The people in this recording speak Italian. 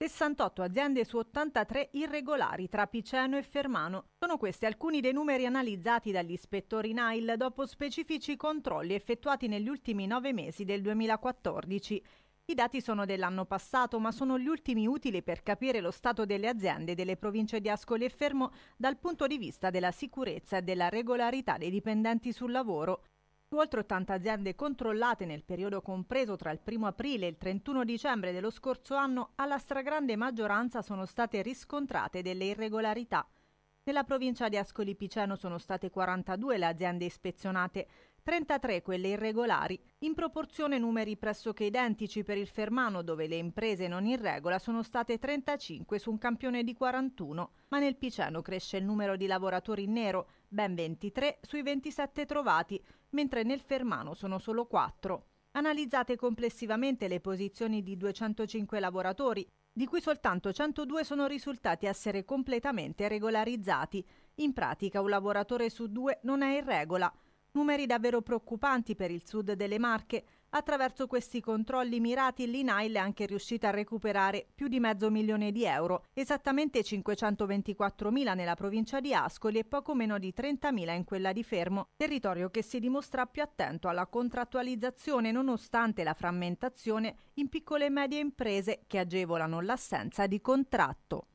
68 aziende su 83 irregolari tra Piceno e Fermano. Sono questi alcuni dei numeri analizzati dagli ispettori NAIL dopo specifici controlli effettuati negli ultimi nove mesi del 2014. I dati sono dell'anno passato, ma sono gli ultimi utili per capire lo stato delle aziende delle province di Ascoli e Fermo dal punto di vista della sicurezza e della regolarità dei dipendenti sul lavoro. Su Oltre 80 aziende controllate nel periodo compreso tra il 1 aprile e il 31 dicembre dello scorso anno, alla stragrande maggioranza sono state riscontrate delle irregolarità. Nella provincia di Ascoli Piceno sono state 42 le aziende ispezionate, 33 quelle irregolari, in proporzione numeri pressoché identici per il Fermano dove le imprese non in regola sono state 35 su un campione di 41, ma nel Piceno cresce il numero di lavoratori in nero, ben 23 sui 27 trovati, mentre nel Fermano sono solo 4. Analizzate complessivamente le posizioni di 205 lavoratori, di cui soltanto 102 sono risultati essere completamente regolarizzati. In pratica un lavoratore su due non è in regola, Numeri davvero preoccupanti per il sud delle Marche. Attraverso questi controlli mirati l'INAIL è anche riuscita a recuperare più di mezzo milione di euro, esattamente 524 mila nella provincia di Ascoli e poco meno di 30 mila in quella di Fermo, territorio che si dimostra più attento alla contrattualizzazione nonostante la frammentazione in piccole e medie imprese che agevolano l'assenza di contratto.